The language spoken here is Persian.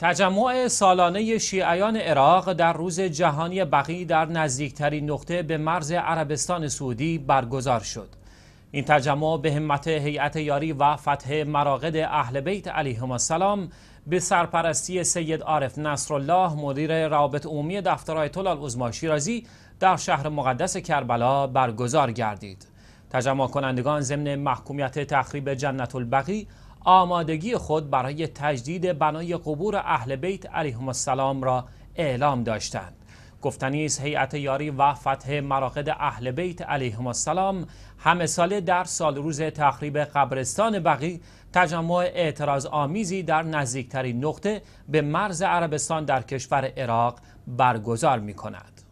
تجمع سالانه شیعیان عراق در روز جهانی بقی در نزدیکترین نقطه به مرز عربستان سعودی برگزار شد. این تجمع به همت هیئت یاری و فتح مراقد اهل بیت علیهم السلام به سرپرستی سید عارف نصرالله مدیر رابط عمومی دفتر آیت الله شیرازی در شهر مقدس کربلا برگزار گردید. تجمع کنندگان ضمن محکومیت تخریب جنت البقی آمادگی خود برای تجدید بنای قبور اهل بیت علیهم السلام را اعلام داشتند گفتنی از هیئت یاری و فتح مراقد اهل بیت علیهم السلام همه ساله در سال روز تخریب قبرستان بقی تجمع اعتراض آمیزی در نزدیکترین نقطه به مرز عربستان در کشور عراق برگزار می کند.